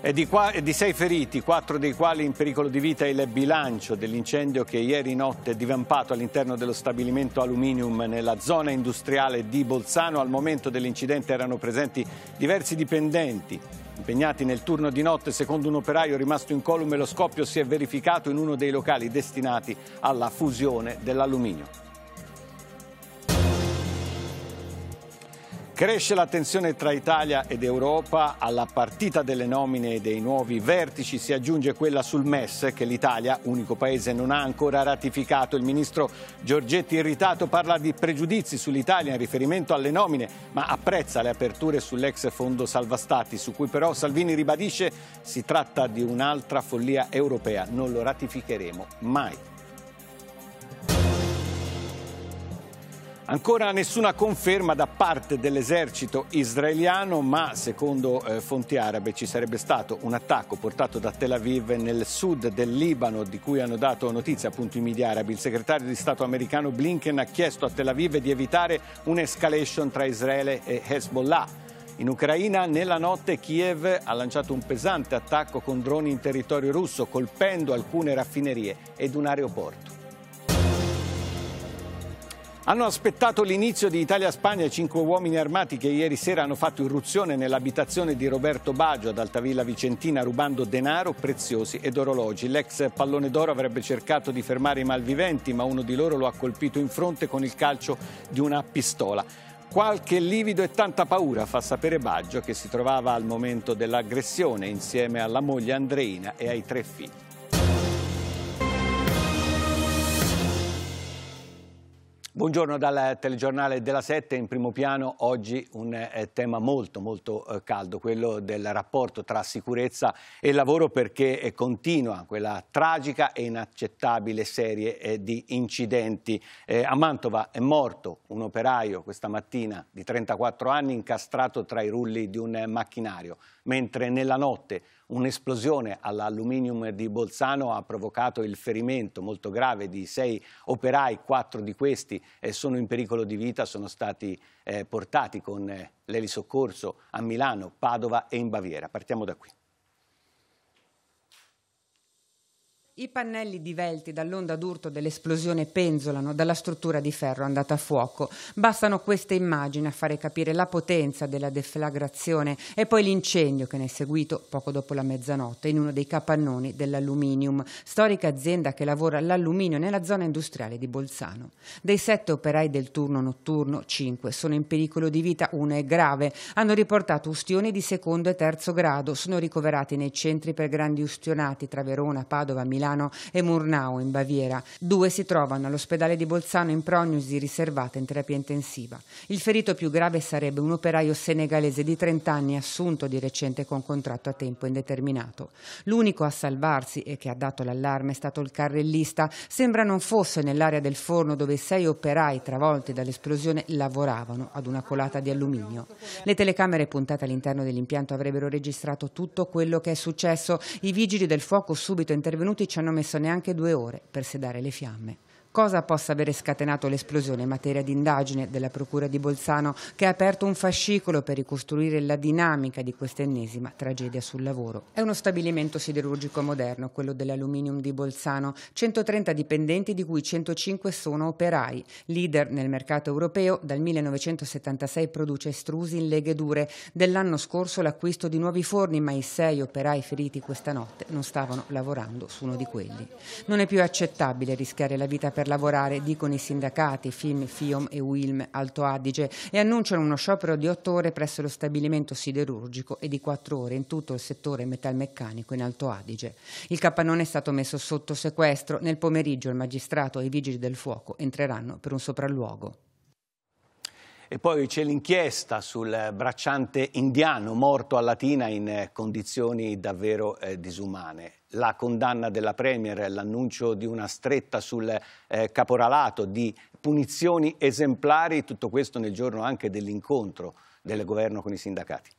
e di, qua, di, sei feriti, quattro dei quali in pericolo di vita, il bilancio dell'incendio che ieri notte è divampato all'interno dello stabilimento Aluminium nella zona industriale di Bolzano. Al momento dell'incidente erano presenti diversi dipendenti impegnati nel turno di notte. Secondo un operaio rimasto in colume, lo scoppio si è verificato in uno dei locali destinati alla fusione dell'alluminio. Cresce la tensione tra Italia ed Europa, alla partita delle nomine e dei nuovi vertici si aggiunge quella sul MES che l'Italia, unico paese, non ha ancora ratificato. Il ministro Giorgetti irritato parla di pregiudizi sull'Italia in riferimento alle nomine, ma apprezza le aperture sull'ex fondo Salva Stati, su cui però Salvini ribadisce si tratta di un'altra follia europea, non lo ratificheremo mai. Ancora nessuna conferma da parte dell'esercito israeliano, ma secondo eh, fonti arabe ci sarebbe stato un attacco portato da Tel Aviv nel sud del Libano, di cui hanno dato notizia appunto i media arabi. Il segretario di Stato americano Blinken ha chiesto a Tel Aviv di evitare un'escalation tra Israele e Hezbollah. In Ucraina, nella notte, Kiev ha lanciato un pesante attacco con droni in territorio russo, colpendo alcune raffinerie ed un aeroporto. Hanno aspettato l'inizio di Italia-Spagna i cinque uomini armati che ieri sera hanno fatto irruzione nell'abitazione di Roberto Baggio ad Altavilla Vicentina rubando denaro, preziosi ed orologi. L'ex pallone d'oro avrebbe cercato di fermare i malviventi ma uno di loro lo ha colpito in fronte con il calcio di una pistola. Qualche livido e tanta paura fa sapere Baggio che si trovava al momento dell'aggressione insieme alla moglie Andreina e ai tre figli. Buongiorno dal telegiornale della Sette, in primo piano oggi un eh, tema molto molto eh, caldo, quello del rapporto tra sicurezza e lavoro perché eh, continua quella tragica e inaccettabile serie di incidenti. a Mantova è morto un operaio questa mattina di 34 anni incastrato tra i rulli di un macchinario, mentre nella notte un'esplosione all'alluminium di Bolzano ha provocato il ferimento molto grave di sei operai, quattro di questi eh, sono in pericolo di vita sono stati eh, portati con eh, l'elisoccorso a Milano, Padova e in Baviera. Partiamo da qui. I pannelli divelti dall'onda d'urto dell'esplosione penzolano dalla struttura di ferro andata a fuoco. Bastano queste immagini a fare capire la potenza della deflagrazione e poi l'incendio che ne è seguito poco dopo la mezzanotte in uno dei capannoni dell'Aluminium, storica azienda che lavora l'alluminio nella zona industriale di Bolzano. Dei sette operai del turno notturno, cinque sono in pericolo di vita, uno è grave. Hanno riportato ustioni di secondo e terzo grado, sono ricoverati nei centri per grandi ustionati tra Verona, Padova, Milano Milano e Murnau in Baviera. Due si trovano all'ospedale di Bolzano in prognosi riservata in terapia intensiva. Il ferito più grave sarebbe un operaio senegalese di 30 anni assunto di recente con contratto a tempo indeterminato. L'unico a salvarsi e che ha dato l'allarme è stato il carrellista. Sembra non fosse nell'area del forno dove sei operai travolti dall'esplosione lavoravano ad una colata di alluminio. Le telecamere puntate all'interno dell'impianto avrebbero registrato tutto quello che è successo. I vigili del fuoco subito intervenuti ci ci hanno messo neanche due ore per sedare le fiamme cosa possa avere scatenato l'esplosione in materia di indagine della Procura di Bolzano che ha aperto un fascicolo per ricostruire la dinamica di questa ennesima tragedia sul lavoro. È uno stabilimento siderurgico moderno, quello dell'aluminium di Bolzano, 130 dipendenti di cui 105 sono operai, leader nel mercato europeo, dal 1976 produce estrusi in leghe dure, dell'anno scorso l'acquisto di nuovi forni, ma i sei operai feriti questa notte non stavano lavorando su uno di quelli. Non è più accettabile rischiare la vita per lavorare, dicono i sindacati FIM, FIOM e WILM Alto Adige e annunciano uno sciopero di otto ore presso lo stabilimento siderurgico e di quattro ore in tutto il settore metalmeccanico in Alto Adige. Il capannone è stato messo sotto sequestro, nel pomeriggio il magistrato e i vigili del fuoco entreranno per un sopralluogo. E poi c'è l'inchiesta sul bracciante indiano morto a Latina in condizioni davvero eh, disumane la condanna della Premier, l'annuncio di una stretta sul eh, caporalato, di punizioni esemplari, tutto questo nel giorno anche dell'incontro del governo con i sindacati.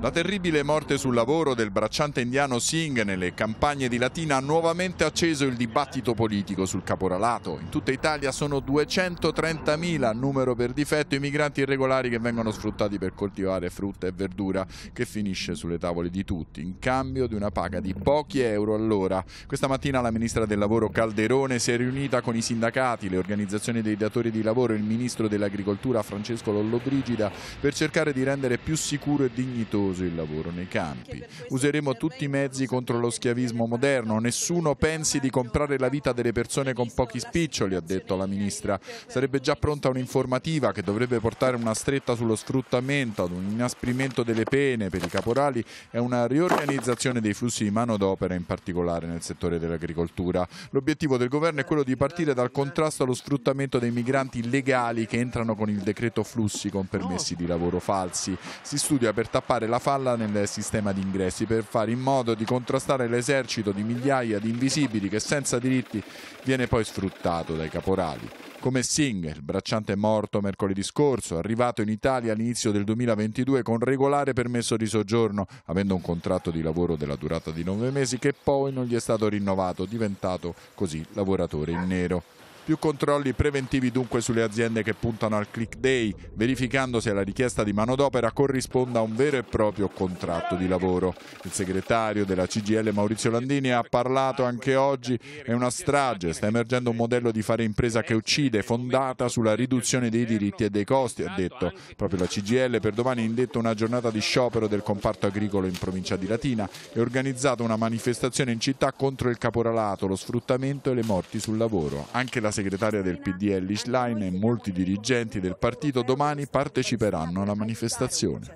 La terribile morte sul lavoro del bracciante indiano Singh nelle campagne di Latina ha nuovamente acceso il dibattito politico sul caporalato. In tutta Italia sono 230.000, numero per difetto, i migranti irregolari che vengono sfruttati per coltivare frutta e verdura che finisce sulle tavole di tutti, in cambio di una paga di pochi euro all'ora. Questa mattina la ministra del lavoro Calderone si è riunita con i sindacati, le organizzazioni dei datori di lavoro e il ministro dell'agricoltura Francesco Lollobrigida per cercare di rendere più sicuro e dignitoso prezioso il lavoro nei campi. Useremo tutti i mezzi contro lo schiavismo moderno, nessuno pensi di comprare la vita delle persone con pochi spiccioli, ha detto la ministra. Sarebbe già pronta un'informativa che dovrebbe portare una stretta sullo sfruttamento, ad un inasprimento delle pene per i caporali e una riorganizzazione dei flussi di manodopera, in particolare nel settore dell'agricoltura. L'obiettivo del governo è quello di partire dal contrasto allo sfruttamento dei migranti illegali che entrano con il decreto flussi con permessi di lavoro falsi. Si studia per tappare la la falla nel sistema di ingressi per fare in modo di contrastare l'esercito di migliaia di invisibili che senza diritti viene poi sfruttato dai caporali. Come Singh, il bracciante morto mercoledì scorso, arrivato in Italia all'inizio del 2022 con regolare permesso di soggiorno, avendo un contratto di lavoro della durata di nove mesi che poi non gli è stato rinnovato, diventato così lavoratore in nero. Più controlli preventivi dunque sulle aziende che puntano al click day, verificando se la richiesta di manodopera corrisponda a un vero e proprio contratto di lavoro. Il segretario della CGL Maurizio Landini ha parlato anche oggi, è una strage, sta emergendo un modello di fare impresa che uccide, fondata sulla riduzione dei diritti e dei costi, ha detto. Proprio la CGL per domani ha indetto una giornata di sciopero del comparto agricolo in provincia di Latina e organizzato una manifestazione in città contro il caporalato, lo sfruttamento e le morti sul lavoro. Anche la segretaria del PD Ellie Schlein e molti dirigenti del partito domani parteciperanno alla manifestazione.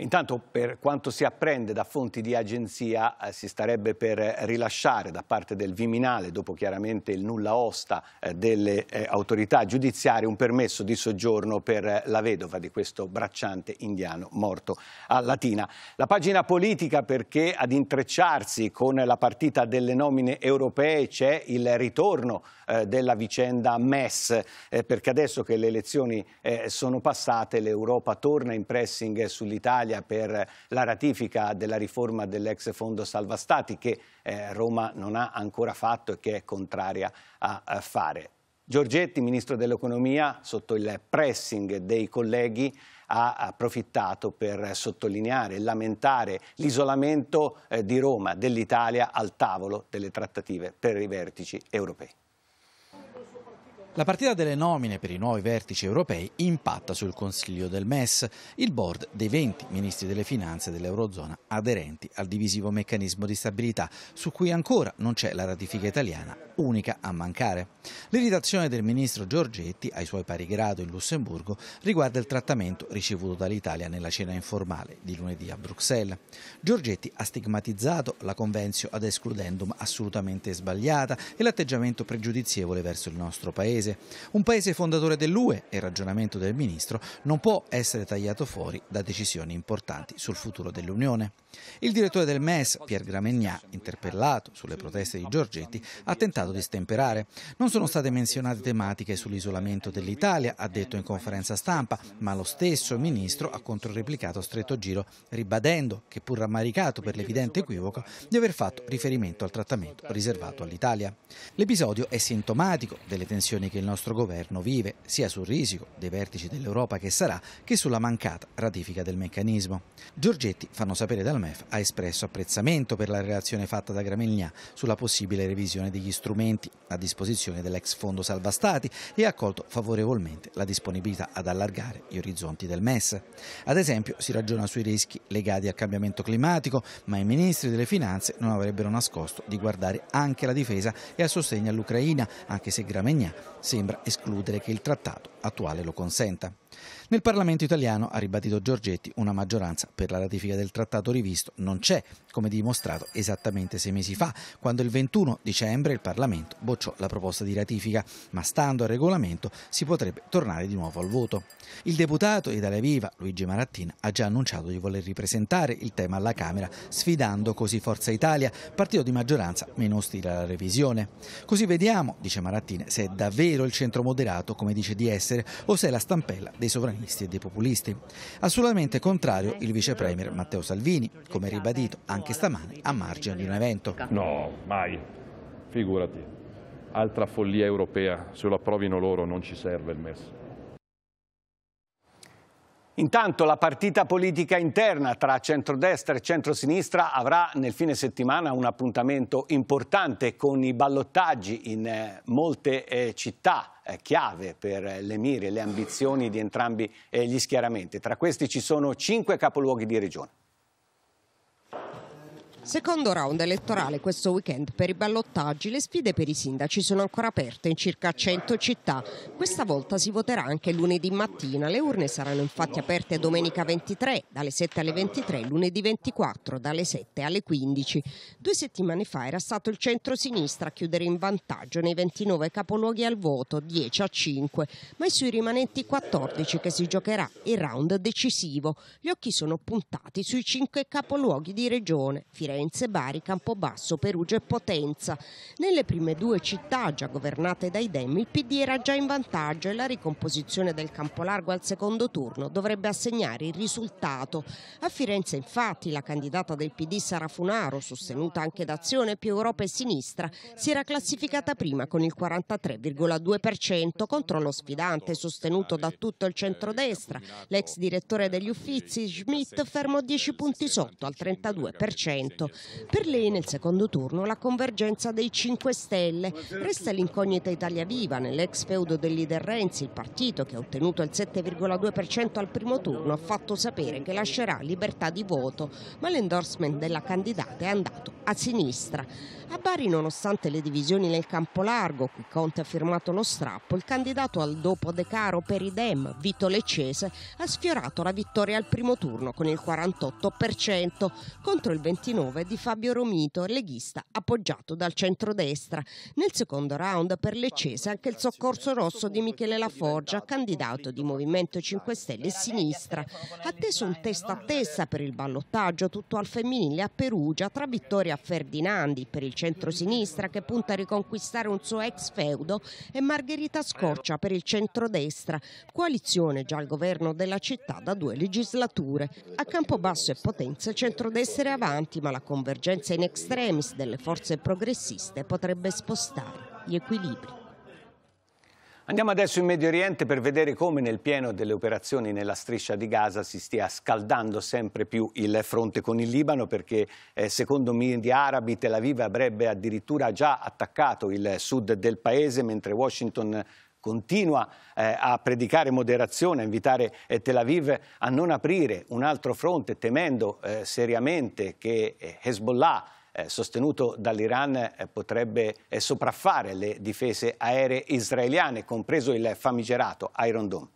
Intanto per quanto si apprende da fonti di agenzia eh, si starebbe per rilasciare da parte del Viminale, dopo chiaramente il nulla osta eh, delle eh, autorità giudiziarie, un permesso di soggiorno per eh, la vedova di questo bracciante indiano morto a Latina. La pagina politica perché ad intrecciarsi con la partita delle nomine europee c'è il ritorno eh, della vicenda MES, eh, perché adesso che le elezioni sono passate l'Europa torna in pressing sull'Italia l'Italia per la ratifica della riforma dell'ex fondo salva stati che eh, Roma non ha ancora fatto e che è contraria a, a fare. Giorgetti, ministro dell'economia, sotto il pressing dei colleghi, ha approfittato per sottolineare e lamentare l'isolamento eh, di Roma, dell'Italia, al tavolo delle trattative per i vertici europei. La partita delle nomine per i nuovi vertici europei impatta sul Consiglio del MES, il board dei 20 ministri delle finanze dell'Eurozona aderenti al divisivo meccanismo di stabilità, su cui ancora non c'è la ratifica italiana, unica a mancare. L'irritazione del ministro Giorgetti, ai suoi pari grado in Lussemburgo, riguarda il trattamento ricevuto dall'Italia nella cena informale di lunedì a Bruxelles. Giorgetti ha stigmatizzato la Convenzio ad escludendum assolutamente sbagliata e l'atteggiamento pregiudizievole verso il nostro Paese paese. Un paese fondatore dell'UE, e ragionamento del Ministro, non può essere tagliato fuori da decisioni importanti sul futuro dell'Unione. Il direttore del MES, Pierre Gramengnà, interpellato sulle proteste di Giorgetti, ha tentato di stemperare. Non sono state menzionate tematiche sull'isolamento dell'Italia, ha detto in conferenza stampa, ma lo stesso ministro ha controreplicato a stretto giro, ribadendo che pur rammaricato per l'evidente equivoco di aver fatto riferimento al trattamento riservato all'Italia. L'episodio è sintomatico delle tensioni che il nostro governo vive, sia sul risico dei vertici dell'Europa che sarà, che sulla mancata ratifica del meccanismo. Giorgetti, fanno sapere dal Dolomef ha espresso apprezzamento per la relazione fatta da Gramegna sulla possibile revisione degli strumenti a disposizione dell'ex Fondo Salva Stati e ha accolto favorevolmente la disponibilità ad allargare gli orizzonti del MES. Ad esempio si ragiona sui rischi legati al cambiamento climatico, ma i ministri delle finanze non avrebbero nascosto di guardare anche alla difesa e al sostegno all'Ucraina, anche se Gramegna sembra escludere che il trattato attuale lo consenta. Nel Parlamento italiano, ha ribadito Giorgetti, una maggioranza per la ratifica del trattato rivisto non c'è, come dimostrato esattamente sei mesi fa, quando il 21 dicembre il Parlamento bocciò la proposta di ratifica, ma stando al regolamento si potrebbe tornare di nuovo al voto. Il deputato Italia Viva, Luigi Marattin, ha già annunciato di voler ripresentare il tema alla Camera, sfidando così Forza Italia, partito di maggioranza meno ostile alla revisione. Così vediamo, dice Marattin, se è davvero il centro moderato, come dice di essere, o se è la stampella dei sovranisti e dei populisti. Assolutamente contrario il vice premier Matteo Salvini, come ribadito anche stamane a margine di un evento. No, mai, figurati. Altra follia europea, se lo approvino loro non ci serve il MES. Intanto la partita politica interna tra centrodestra e centrosinistra avrà nel fine settimana un appuntamento importante con i ballottaggi in eh, molte eh, città eh, chiave per le mire, e le ambizioni di entrambi gli schieramenti. Tra questi ci sono cinque capoluoghi di regione. Secondo round elettorale questo weekend per i ballottaggi, le sfide per i sindaci sono ancora aperte in circa 100 città. Questa volta si voterà anche lunedì mattina, le urne saranno infatti aperte domenica 23 dalle 7 alle 23, lunedì 24 dalle 7 alle 15. Due settimane fa era stato il centro-sinistra a chiudere in vantaggio nei 29 capoluoghi al voto, 10 a 5, ma è sui rimanenti 14 che si giocherà il round decisivo. Gli occhi sono puntati sui 5 capoluoghi di regione, Firenze, Firenze, Bari, Campobasso, Perugia e Potenza. Nelle prime due città, già governate dai Dem, il PD era già in vantaggio e la ricomposizione del Campolargo al secondo turno dovrebbe assegnare il risultato. A Firenze, infatti, la candidata del PD Sara Funaro, sostenuta anche da Azione più Europa e Sinistra, si era classificata prima con il 43,2% contro lo sfidante sostenuto da tutto il centrodestra, l'ex direttore degli uffizi Schmidt fermo 10 punti sotto al 32%. Per lei nel secondo turno la convergenza dei 5 Stelle. Resta l'incognita Italia Viva nell'ex feudo del leader Renzi, il partito che ha ottenuto il 7,2% al primo turno ha fatto sapere che lascerà libertà di voto, ma l'endorsement della candidata è andato a sinistra. A Bari, nonostante le divisioni nel campo largo, cui Conte ha firmato lo strappo, il candidato al dopo De Caro per i Dem, Vito Leccese, ha sfiorato la vittoria al primo turno con il 48% contro il 29% di Fabio Romito, leghista appoggiato dal centrodestra. Nel secondo round per Leccese anche il soccorso rosso di Michele Laforgia, candidato di Movimento 5 Stelle e Sinistra. Atteso un testa a testa per il ballottaggio tutto al femminile a Perugia tra vittoria Ferdinandi per il centrosinistra che punta a riconquistare un suo ex feudo e Margherita Scorcia per il centrodestra, coalizione già al governo della città da due legislature. A Campobasso e Potenza il centrodestra è avanti, ma la convergenza in extremis delle forze progressiste potrebbe spostare gli equilibri. Andiamo adesso in Medio Oriente per vedere come nel pieno delle operazioni nella striscia di Gaza si stia scaldando sempre più il fronte con il Libano perché eh, secondo media arabi Tel Aviv avrebbe addirittura già attaccato il sud del paese mentre Washington continua eh, a predicare moderazione, a invitare eh, Tel Aviv a non aprire un altro fronte temendo eh, seriamente che eh, Hezbollah eh, sostenuto dall'Iran eh, potrebbe eh, sopraffare le difese aeree israeliane, compreso il famigerato Iron Dome.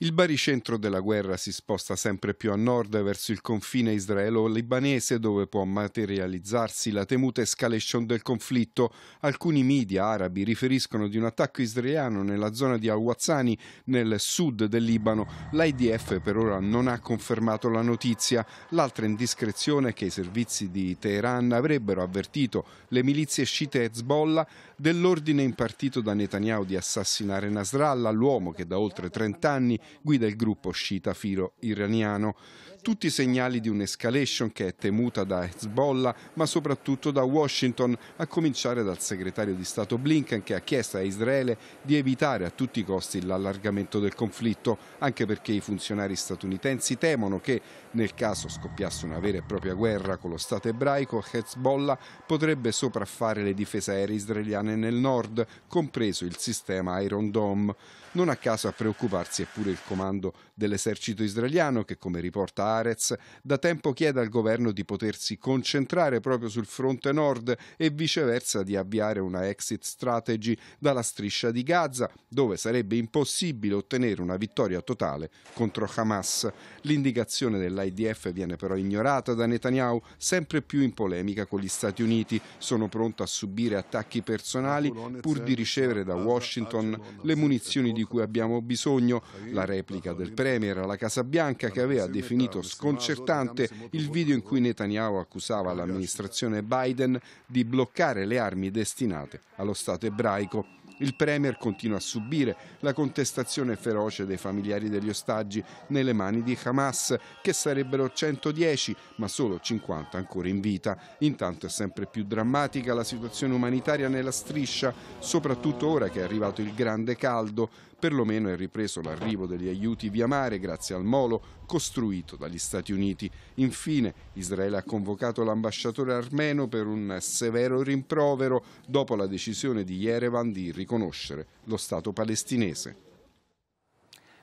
Il baricentro della guerra si sposta sempre più a nord verso il confine israelo-libanese dove può materializzarsi la temuta escalation del conflitto. Alcuni media arabi riferiscono di un attacco israeliano nella zona di Al-Wazzani nel sud del Libano. L'IDF per ora non ha confermato la notizia. L'altra indiscrezione è che i servizi di Teheran avrebbero avvertito le milizie sciite Hezbollah dell'ordine impartito da Netanyahu di assassinare Nasrallah, l'uomo che da oltre 30 anni guida il gruppo sciita filo iraniano. Tutti segnali di un'escalation che è temuta da Hezbollah, ma soprattutto da Washington, a cominciare dal segretario di Stato Blinken che ha chiesto a Israele di evitare a tutti i costi l'allargamento del conflitto, anche perché i funzionari statunitensi temono che, nel caso scoppiasse una vera e propria guerra con lo Stato ebraico, Hezbollah potrebbe sopraffare le difese aeree israeliane nel nord, compreso il sistema Iron Dome. Non a caso a preoccuparsi è pure il comando dell'esercito israeliano che, come riporta Arez, da tempo chiede al governo di potersi concentrare proprio sul fronte nord e viceversa di avviare una exit strategy dalla striscia di Gaza, dove sarebbe impossibile ottenere una vittoria totale contro Hamas. L'indicazione dell'IDF viene però ignorata da Netanyahu, sempre più in polemica con gli Stati Uniti. Sono pronto a subire attacchi personali pur di ricevere da Washington le munizioni di cui abbiamo bisogno, la replica del Premier alla Casa Bianca che aveva definito sconcertante il video in cui Netanyahu accusava l'amministrazione Biden di bloccare le armi destinate allo Stato ebraico. Il Premier continua a subire la contestazione feroce dei familiari degli ostaggi nelle mani di Hamas, che sarebbero 110, ma solo 50 ancora in vita. Intanto è sempre più drammatica la situazione umanitaria nella striscia, soprattutto ora che è arrivato il grande caldo. Perlomeno è ripreso l'arrivo degli aiuti via mare grazie al molo costruito dagli Stati Uniti. Infine Israele ha convocato l'ambasciatore armeno per un severo rimprovero dopo la decisione di Yerevan di riconoscere lo Stato palestinese.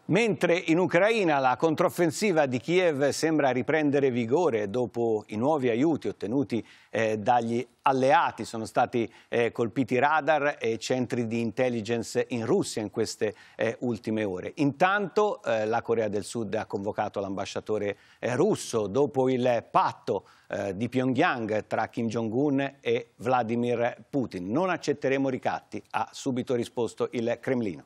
Mentre in Ucraina la controffensiva di Kiev sembra riprendere vigore dopo i nuovi aiuti ottenuti eh, dagli alleati, sono stati eh, colpiti radar e centri di intelligence in Russia in queste eh, ultime ore. Intanto eh, la Corea del Sud ha convocato l'ambasciatore eh, russo dopo il patto eh, di Pyongyang tra Kim Jong-un e Vladimir Putin. Non accetteremo ricatti, ha subito risposto il Cremlino.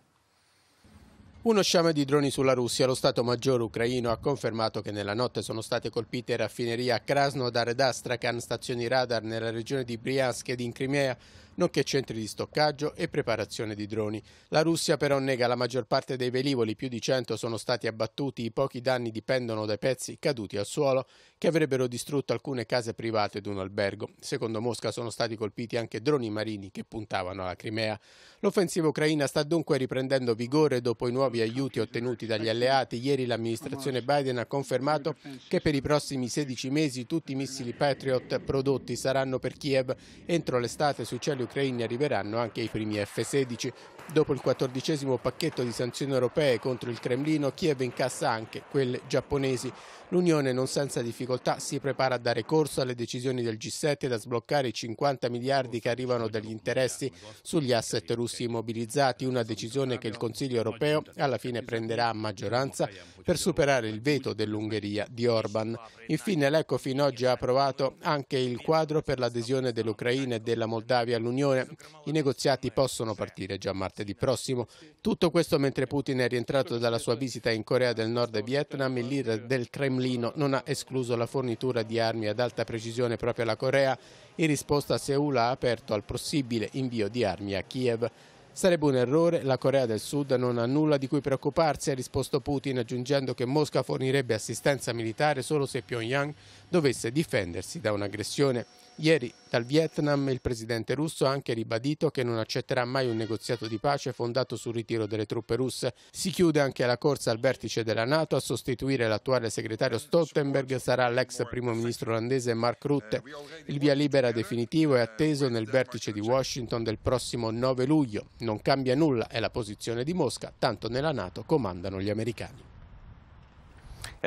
Uno sciame di droni sulla Russia. Lo Stato Maggiore ucraino ha confermato che nella notte sono state colpite raffinerie a Krasnodar ed Astrakhan, stazioni radar nella regione di Briansk ed in Crimea nonché centri di stoccaggio e preparazione di droni. La Russia però nega la maggior parte dei velivoli, più di 100 sono stati abbattuti, i pochi danni dipendono dai pezzi caduti al suolo che avrebbero distrutto alcune case private ed un albergo. Secondo Mosca sono stati colpiti anche droni marini che puntavano alla Crimea. L'offensiva ucraina sta dunque riprendendo vigore dopo i nuovi aiuti ottenuti dagli alleati. Ieri l'amministrazione Biden ha confermato che per i prossimi 16 mesi tutti i missili Patriot prodotti saranno per Kiev. Entro l'estate sui cieli ucraini arriveranno anche i primi F-16. Dopo il quattordicesimo pacchetto di sanzioni europee contro il Cremlino, Kiev incassa anche quelle giapponesi. L'Unione non senza difficoltà si prepara a dare corso alle decisioni del G7 e a sbloccare i 50 miliardi che arrivano dagli interessi sugli asset russi immobilizzati, una decisione che il Consiglio europeo alla fine prenderà a maggioranza per superare il veto dell'Ungheria di Orban. Infine l'Ecofin oggi ha approvato anche il quadro per l'adesione dell'Ucraina e della Moldavia all'Unione dell'Unione. I negoziati possono partire già martedì prossimo. Tutto questo mentre Putin è rientrato dalla sua visita in Corea del Nord e Vietnam il leader del Cremlino non ha escluso la fornitura di armi ad alta precisione proprio alla Corea in risposta a Seul ha aperto al possibile invio di armi a Kiev. Sarebbe un errore, la Corea del Sud non ha nulla di cui preoccuparsi, ha risposto Putin aggiungendo che Mosca fornirebbe assistenza militare solo se Pyongyang dovesse difendersi da un'aggressione. Ieri dal Vietnam il presidente russo ha anche ribadito che non accetterà mai un negoziato di pace fondato sul ritiro delle truppe russe. Si chiude anche la corsa al vertice della Nato a sostituire l'attuale segretario Stoltenberg sarà l'ex primo ministro olandese Mark Rutte. Il via libera definitivo è atteso nel vertice di Washington del prossimo 9 luglio. Non cambia nulla è la posizione di Mosca, tanto nella Nato comandano gli americani.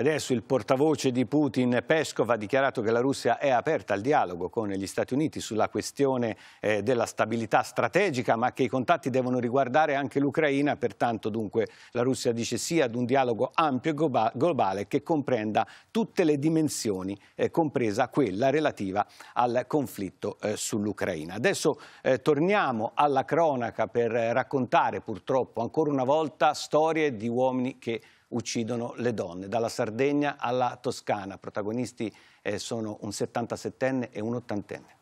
Adesso il portavoce di Putin, Peskov, ha dichiarato che la Russia è aperta al dialogo con gli Stati Uniti sulla questione eh, della stabilità strategica, ma che i contatti devono riguardare anche l'Ucraina. Pertanto, dunque, la Russia dice sì ad un dialogo ampio e globale che comprenda tutte le dimensioni, eh, compresa quella relativa al conflitto eh, sull'Ucraina. Adesso eh, torniamo alla cronaca per eh, raccontare, purtroppo, ancora una volta storie di uomini che uccidono le donne, dalla Sardegna alla Toscana. Protagonisti eh, sono un 77enne e un 80enne.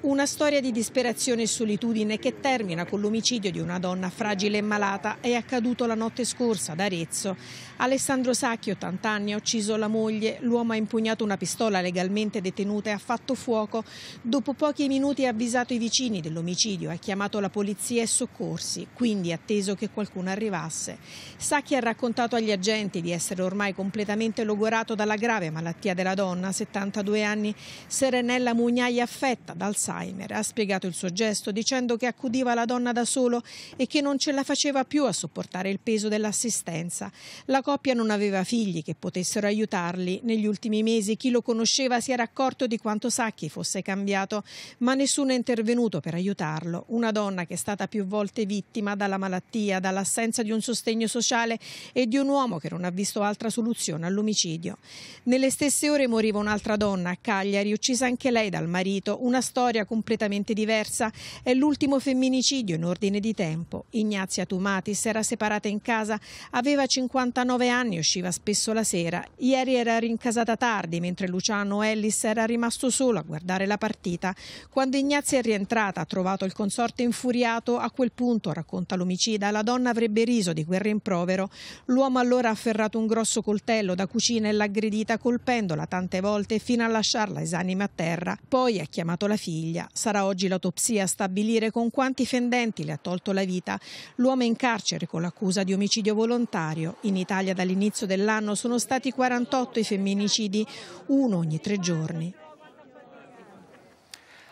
Una storia di disperazione e solitudine che termina con l'omicidio di una donna fragile e malata è accaduto la notte scorsa ad Arezzo. Alessandro Sacchi, 80 anni, ha ucciso la moglie. L'uomo ha impugnato una pistola legalmente detenuta e ha fatto fuoco. Dopo pochi minuti ha avvisato i vicini dell'omicidio, ha chiamato la polizia e soccorsi, quindi ha atteso che qualcuno arrivasse. Sacchi ha raccontato agli agenti di essere ormai completamente logorato dalla grave malattia della donna, 72 anni, Serenella Mugnai affetta dal sangue Alzheimer. Ha spiegato il suo gesto dicendo che accudiva la donna da solo e che non ce la faceva più a sopportare il peso dell'assistenza. La coppia non aveva figli che potessero aiutarli. Negli ultimi mesi chi lo conosceva si era accorto di quanto Sacchi fosse cambiato, ma nessuno è intervenuto per aiutarlo. Una donna che è stata più volte vittima dalla malattia, dall'assenza di un sostegno sociale e di un uomo che non ha visto altra soluzione all'omicidio. Nelle stesse ore moriva un'altra donna a Cagliari, uccisa anche lei dal marito, una storia storia completamente diversa. È l'ultimo femminicidio in ordine di tempo. Ignazia Tumatis era separata in casa, aveva 59 anni usciva spesso la sera. Ieri era rincasata tardi, mentre Luciano Ellis era rimasto solo a guardare la partita. Quando Ignazia è rientrata ha trovato il consorte infuriato. A quel punto, racconta l'omicida, la donna avrebbe riso di quel rimprovero. L'uomo allora ha afferrato un grosso coltello da cucina e l'ha aggredita colpendola tante volte fino a lasciarla esanime a terra. Poi ha chiamato la figlia famiglia. Sarà oggi l'autopsia a stabilire con quanti fendenti le ha tolto la vita l'uomo in carcere con l'accusa di omicidio volontario. In Italia dall'inizio dell'anno sono stati 48 i femminicidi, uno ogni tre giorni.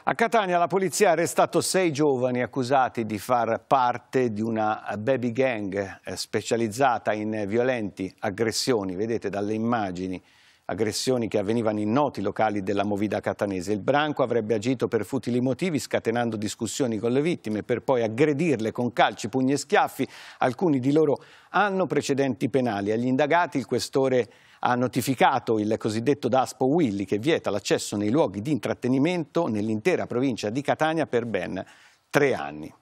A Catania la polizia ha arrestato sei giovani accusati di far parte di una baby gang eh, specializzata in violenti aggressioni, vedete dalle immagini aggressioni che avvenivano in noti locali della movida catanese. Il branco avrebbe agito per futili motivi, scatenando discussioni con le vittime, per poi aggredirle con calci, pugni e schiaffi. Alcuni di loro hanno precedenti penali. Agli indagati il questore ha notificato il cosiddetto Daspo Willy che vieta l'accesso nei luoghi di intrattenimento nell'intera provincia di Catania per ben tre anni.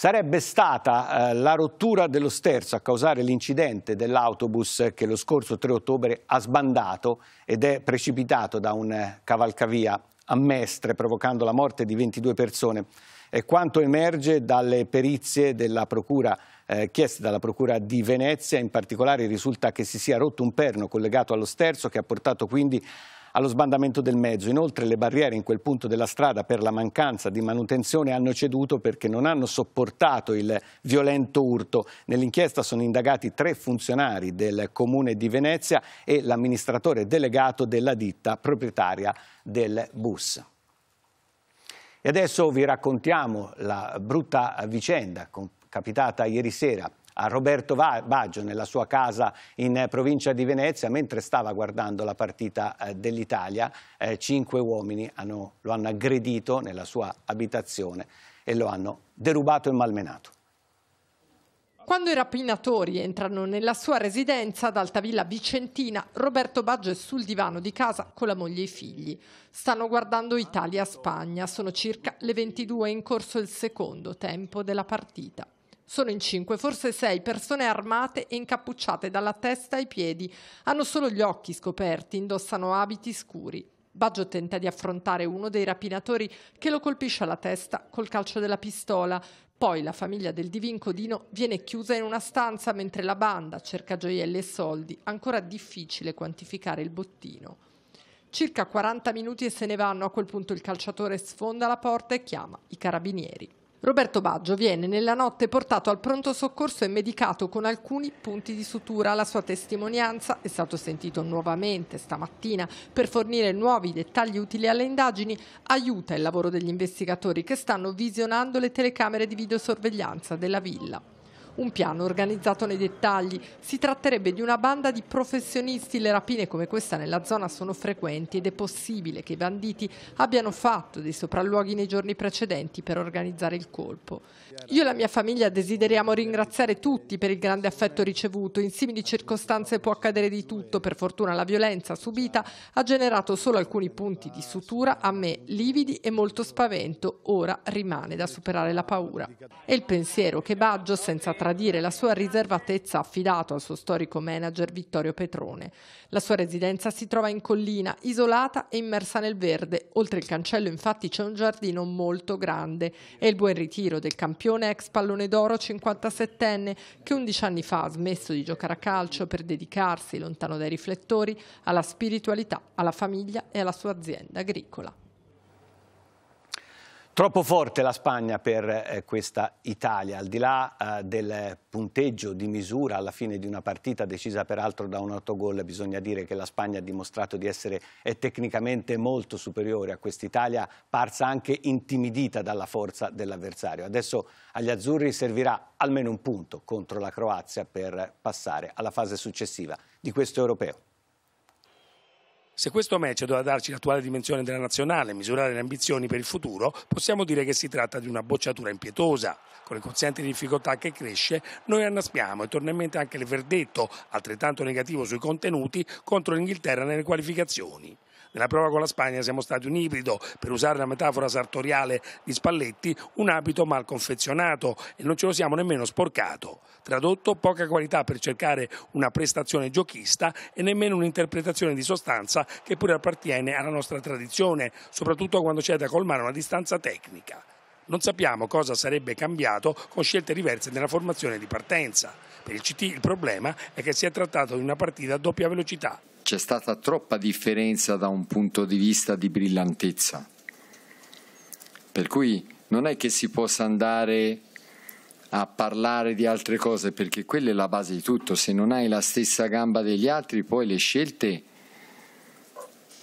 Sarebbe stata eh, la rottura dello sterzo a causare l'incidente dell'autobus che lo scorso 3 ottobre ha sbandato ed è precipitato da un eh, cavalcavia a Mestre provocando la morte di 22 persone. È quanto emerge dalle perizie della procura, eh, chieste dalla Procura di Venezia, in particolare risulta che si sia rotto un perno collegato allo sterzo che ha portato quindi allo sbandamento del mezzo. Inoltre le barriere in quel punto della strada per la mancanza di manutenzione hanno ceduto perché non hanno sopportato il violento urto. Nell'inchiesta sono indagati tre funzionari del comune di Venezia e l'amministratore delegato della ditta proprietaria del bus. E adesso vi raccontiamo la brutta vicenda capitata ieri sera a Roberto Baggio nella sua casa in provincia di Venezia mentre stava guardando la partita eh, dell'Italia. Eh, cinque uomini hanno, lo hanno aggredito nella sua abitazione e lo hanno derubato e malmenato. Quando i rapinatori entrano nella sua residenza ad Altavilla Vicentina, Roberto Baggio è sul divano di casa con la moglie e i figli. Stanno guardando Italia-Spagna, sono circa le 22 in corso il secondo tempo della partita. Sono in cinque, forse sei persone armate e incappucciate dalla testa ai piedi. Hanno solo gli occhi scoperti, indossano abiti scuri. Baggio tenta di affrontare uno dei rapinatori che lo colpisce alla testa col calcio della pistola. Poi la famiglia del divincodino viene chiusa in una stanza mentre la banda cerca gioielli e soldi, ancora difficile quantificare il bottino. Circa 40 minuti e se ne vanno, a quel punto il calciatore sfonda la porta e chiama i carabinieri. Roberto Baggio viene nella notte portato al pronto soccorso e medicato con alcuni punti di sutura. La sua testimonianza è stato sentito nuovamente stamattina per fornire nuovi dettagli utili alle indagini, aiuta il lavoro degli investigatori che stanno visionando le telecamere di videosorveglianza della villa un piano organizzato nei dettagli. Si tratterebbe di una banda di professionisti, le rapine come questa nella zona sono frequenti ed è possibile che i banditi abbiano fatto dei sopralluoghi nei giorni precedenti per organizzare il colpo. Io e la mia famiglia desideriamo ringraziare tutti per il grande affetto ricevuto. In simili circostanze può accadere di tutto, per fortuna la violenza subita ha generato solo alcuni punti di sutura a me lividi e molto spavento, ora rimane da superare la paura. E il pensiero che Baggio, senza trasformare tradire la sua riservatezza affidato al suo storico manager Vittorio Petrone. La sua residenza si trova in collina, isolata e immersa nel verde. Oltre il cancello infatti c'è un giardino molto grande e il buon ritiro del campione ex pallone d'oro 57enne che 11 anni fa ha smesso di giocare a calcio per dedicarsi, lontano dai riflettori, alla spiritualità, alla famiglia e alla sua azienda agricola. Troppo forte la Spagna per eh, questa Italia, al di là eh, del punteggio di misura alla fine di una partita decisa peraltro da un autogol, bisogna dire che la Spagna ha dimostrato di essere eh, tecnicamente molto superiore a quest'Italia, parsa anche intimidita dalla forza dell'avversario. Adesso agli azzurri servirà almeno un punto contro la Croazia per passare alla fase successiva di questo europeo. Se questo match doveva darci l'attuale dimensione della nazionale e misurare le ambizioni per il futuro, possiamo dire che si tratta di una bocciatura impietosa. Con le conscienti difficoltà che cresce, noi annaspiamo e torna in mente anche il verdetto, altrettanto negativo sui contenuti, contro l'Inghilterra nelle qualificazioni. Nella prova con la Spagna siamo stati un ibrido, per usare la metafora sartoriale di Spalletti, un abito mal confezionato e non ce lo siamo nemmeno sporcato. Tradotto, poca qualità per cercare una prestazione giochista e nemmeno un'interpretazione di sostanza che pure appartiene alla nostra tradizione, soprattutto quando c'è da colmare una distanza tecnica non sappiamo cosa sarebbe cambiato con scelte diverse nella formazione di partenza. Per il CT il problema è che si è trattato di una partita a doppia velocità c'è stata troppa differenza da un punto di vista di brillantezza. Per cui non è che si possa andare a parlare di altre cose perché quella è la base di tutto, se non hai la stessa gamba degli altri poi le scelte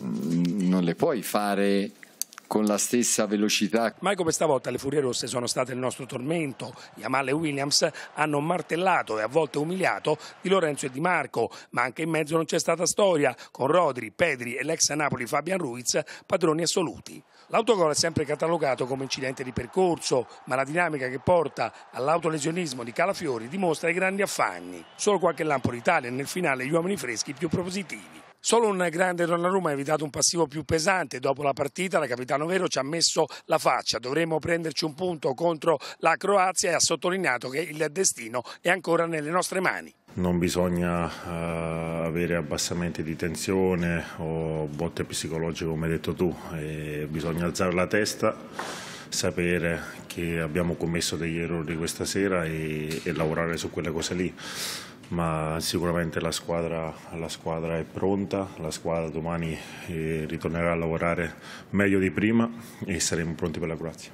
mm, non le puoi fare con la stessa velocità. Mai come stavolta le Furie Rosse sono state il nostro tormento. Yamal e Williams hanno martellato e a volte umiliato Di Lorenzo e Di Marco, ma anche in mezzo non c'è stata storia, con Rodri, Pedri e l'ex Napoli Fabian Ruiz padroni assoluti. L'autogol è sempre catalogato come incidente di percorso, ma la dinamica che porta all'autolesionismo di Calafiori dimostra i grandi affanni. Solo qualche lampo d'Italia nel finale gli uomini freschi più propositivi. Solo un grande Donnarumma ha evitato un passivo più pesante. Dopo la partita la capitano Vero ci ha messo la faccia. Dovremmo prenderci un punto contro la Croazia e ha sottolineato che il destino è ancora nelle nostre mani. Non bisogna uh, avere abbassamenti di tensione o botte psicologiche come hai detto tu, e bisogna alzare la testa sapere che abbiamo commesso degli errori questa sera e, e lavorare su quelle cose lì ma sicuramente la squadra, la squadra, è pronta, la squadra domani eh, ritornerà a lavorare meglio di prima e saremo pronti per la Croazia.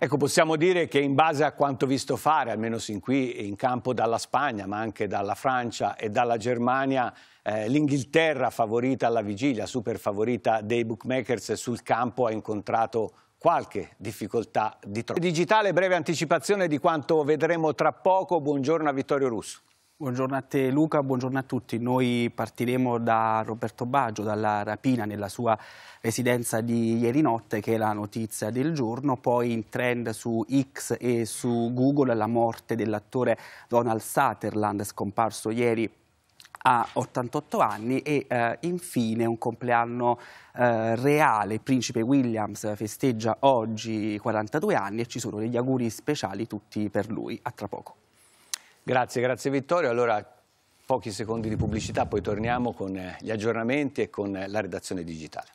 Ecco, possiamo dire che in base a quanto visto fare, almeno sin qui in campo dalla Spagna, ma anche dalla Francia e dalla Germania, eh, l'Inghilterra favorita alla vigilia, super favorita dei bookmakers sul campo ha incontrato qualche difficoltà di troppo. Digitale, breve anticipazione di quanto vedremo tra poco. Buongiorno a Vittorio Russo. Buongiorno a te Luca, buongiorno a tutti. Noi partiremo da Roberto Baggio, dalla rapina nella sua residenza di ieri notte che è la notizia del giorno, poi in trend su X e su Google la morte dell'attore Donald Sutherland scomparso ieri ha 88 anni e eh, infine un compleanno eh, reale, principe Williams festeggia oggi 42 anni e ci sono degli auguri speciali tutti per lui, a tra poco. Grazie, grazie Vittorio. Allora pochi secondi di pubblicità, poi torniamo con eh, gli aggiornamenti e con eh, la redazione digitale.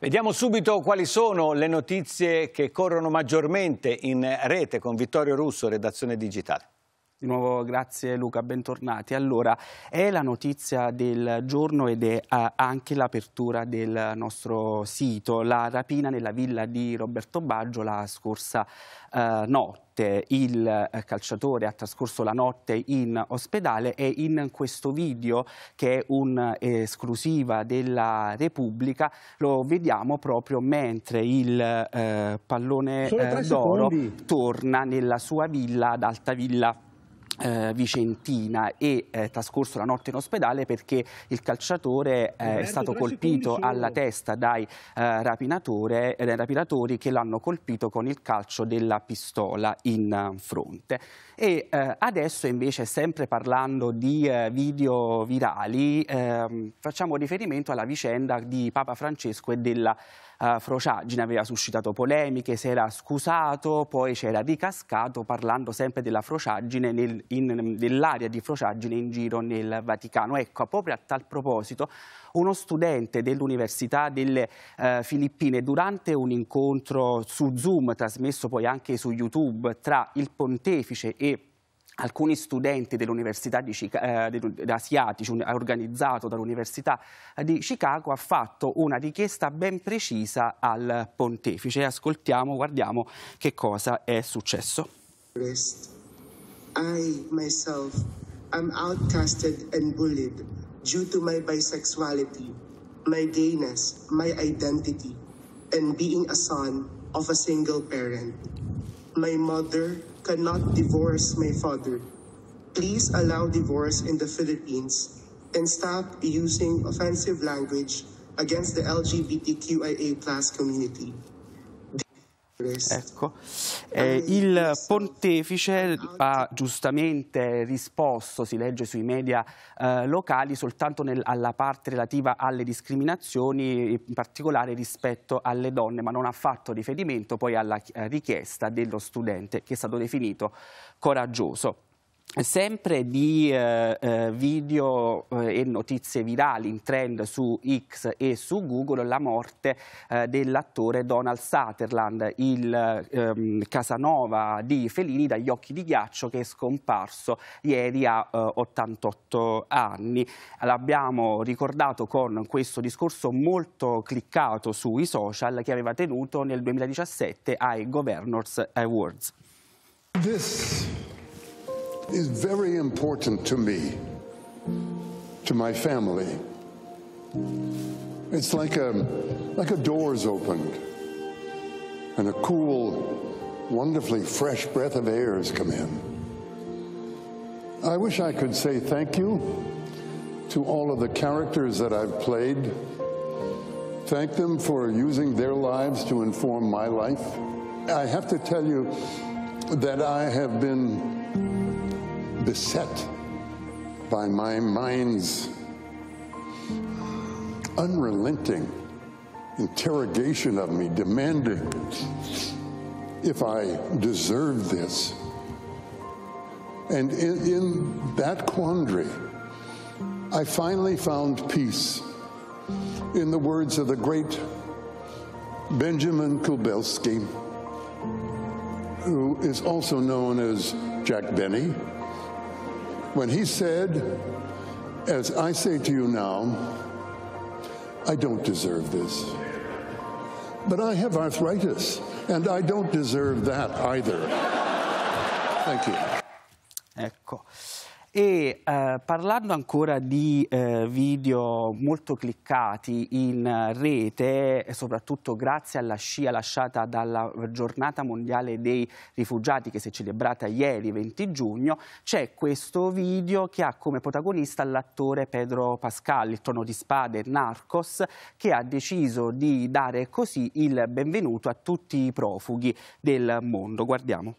Vediamo subito quali sono le notizie che corrono maggiormente in rete con Vittorio Russo, redazione digitale. Di nuovo grazie Luca, bentornati. Allora, è la notizia del giorno ed è uh, anche l'apertura del nostro sito, la rapina nella villa di Roberto Baggio la scorsa uh, notte il eh, calciatore ha trascorso la notte in ospedale e in questo video che è un'esclusiva della Repubblica lo vediamo proprio mentre il eh, pallone eh, d'oro torna nella sua villa ad Altavilla eh, vicentina e eh, trascorso la notte in ospedale perché il calciatore eh, è stato colpito alla testa eh, eh, dai rapinatori che l'hanno colpito con il calcio della pistola in fronte. E eh, adesso invece, sempre parlando di video virali, ehm, facciamo riferimento alla vicenda di Papa Francesco e della uh, eh, Frociagine aveva suscitato polemiche, si era scusato, poi c'era ricascato parlando sempre della Frociagine, nel, dell'area di frociaggine in giro nel Vaticano. Ecco, proprio a tal proposito, uno studente dell'Università delle uh, Filippine, durante un incontro su Zoom, trasmesso poi anche su YouTube, tra il pontefice e alcuni studenti dell'Università di Chica- eh, asiatici organizzato dall'Università di Chicago ha fatto una richiesta ben precisa al pontefice. Ascoltiamo, guardiamo che cosa è successo. I myself am outcasted and bullied due to my bisexuality, my gayness, my identity and being a son of a single parent. My mother cannot divorce my father. Please allow divorce in the Philippines and stop using offensive language against the LGBTQIA plus community. Ecco. Eh, il pontefice ha giustamente risposto, si legge sui media eh, locali, soltanto nel, alla parte relativa alle discriminazioni, in particolare rispetto alle donne, ma non ha fatto riferimento poi alla eh, richiesta dello studente che è stato definito coraggioso sempre di eh, eh, video eh, e notizie virali in trend su X e su Google la morte eh, dell'attore Donald Sutherland, il ehm, Casanova di Felini dagli occhi di ghiaccio che è scomparso ieri a 88 eh, anni. L'abbiamo ricordato con questo discorso molto cliccato sui social che aveva tenuto nel 2017 ai Governors Awards. This is very important to me, to my family. It's like a, like a door's opened and a cool, wonderfully fresh breath of air has come in. I wish I could say thank you to all of the characters that I've played. Thank them for using their lives to inform my life. I have to tell you that I have been beset by my mind's unrelenting interrogation of me, demanding if I deserve this. And in, in, that quandary, I finally found peace in the words of the great Benjamin Kubelski, who is also known as Jack Benny, when he said, as I say to you now, I don't deserve this. But I have arthritis, and I don't deserve that either. Thank you. Ecco. E eh, parlando ancora di eh, video molto cliccati in rete, soprattutto grazie alla scia lasciata dalla giornata mondiale dei rifugiati che si è celebrata ieri 20 giugno, c'è questo video che ha come protagonista l'attore Pedro Pascal, il tono di spade Narcos, che ha deciso di dare così il benvenuto a tutti i profughi del mondo. Guardiamo.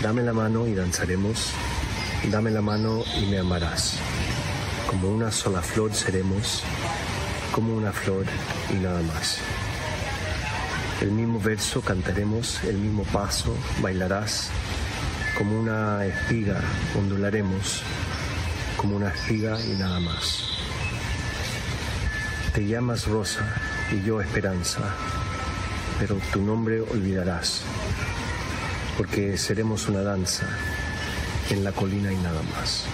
Dame la mano y danzaremos Dame la mano y me amarás. Como una sola flor seremos, como una flor y nada más. El mismo verso cantaremos, el mismo paso bailarás, como una espiga ondularemos, como una espiga y nada más. Te llamas Rosa y yo Esperanza, pero tu nombre olvidarás, porque seremos una danza en la colina y nada más.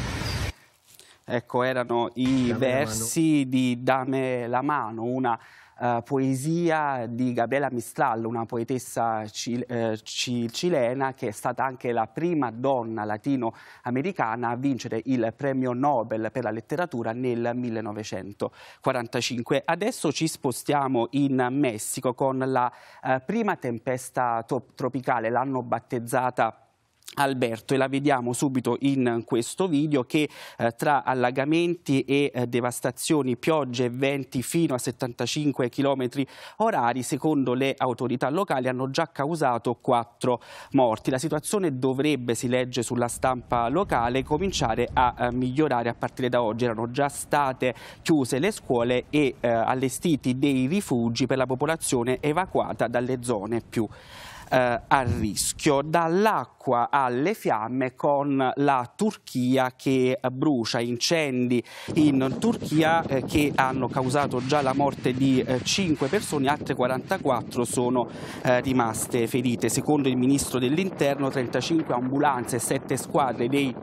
Ecco, erano i Dame versi di Dame la mano, una uh, poesia di Gabriela Mistral, una poetessa cil uh, eh, cil cilena che è stata anche la prima donna latinoamericana a vincere il premio Nobel per la letteratura nel 1945. Adesso ci spostiamo in Messico con la uh, prima tempesta tropicale, l'hanno battezzata Alberto e la vediamo subito in questo video che eh, tra allagamenti e eh, devastazioni, piogge e venti fino a 75 km orari secondo le autorità locali hanno già causato quattro morti. La situazione dovrebbe, si legge sulla stampa locale, cominciare a eh, migliorare a partire da oggi. Erano già state chiuse le scuole e eh, allestiti dei rifugi per la popolazione evacuata dalle zone più eh, a rischio, dall'acqua alle fiamme con la Turchia che brucia, incendi in Turchia eh, che hanno causato già la morte di eh, 5 persone, altre 44 sono eh, rimaste ferite. Secondo il ministro dell'interno 35 ambulanze e 7 squadre dei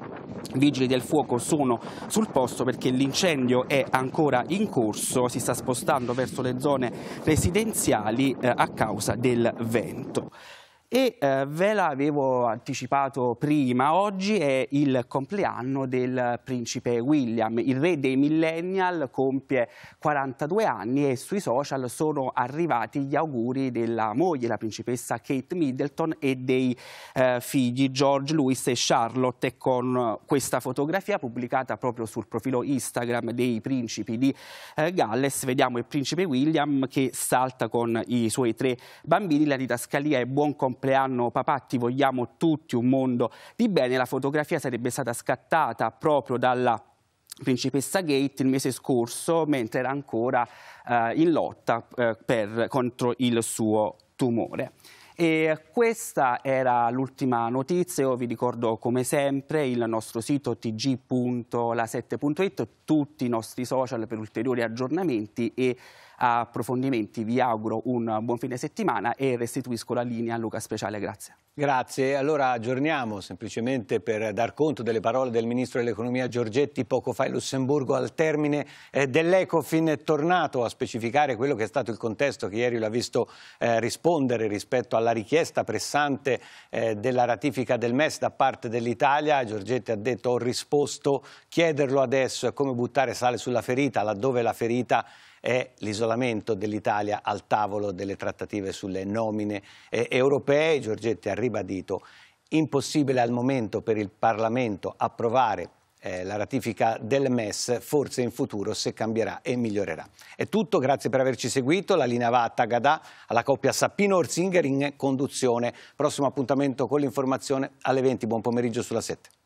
vigili del fuoco sono sul posto perché l'incendio è ancora in corso, si sta spostando verso le zone residenziali eh, a causa del vento. E eh, ve l'avevo anticipato prima, oggi è il compleanno del principe William, il re dei millennial compie 42 anni e sui social sono arrivati gli auguri della moglie, la principessa Kate Middleton e dei eh, figli George, Louis e Charlotte e con questa fotografia pubblicata proprio sul profilo Instagram dei principi di eh, Galles vediamo il principe William che salta con i suoi tre bambini, la didascalia è buon compleanno compleanno papà ti vogliamo tutti un mondo di bene, la fotografia sarebbe stata scattata proprio dalla principessa Gate il mese scorso mentre era ancora eh, in lotta eh, per, contro il suo tumore. E questa era l'ultima notizia, io vi ricordo come sempre il nostro sito tg.la7.it, tutti i nostri social per ulteriori aggiornamenti e approfondimenti. Vi auguro un buon fine settimana e restituisco la linea a Luca Speciale. Grazie. Grazie. Allora aggiorniamo semplicemente per dar conto delle parole del Ministro dell'Economia Giorgetti poco fa in Lussemburgo al termine eh, dell'Ecofin è tornato a specificare quello che è stato il contesto che ieri l'ha visto eh, rispondere rispetto alla richiesta pressante eh, della ratifica del MES da parte dell'Italia. Giorgetti ha detto ho risposto, chiederlo adesso è come buttare sale sulla ferita laddove la ferita è è l'isolamento dell'Italia al tavolo delle trattative sulle nomine eh, europee. Giorgetti ha ribadito impossibile al momento per il Parlamento approvare eh, la ratifica del MES, forse in futuro se cambierà e migliorerà. È tutto, grazie per averci seguito. La linea va a Tagadà, alla coppia Sappino-Orsinger in conduzione. Prossimo appuntamento con l'informazione alle 20. Buon pomeriggio sulla 7.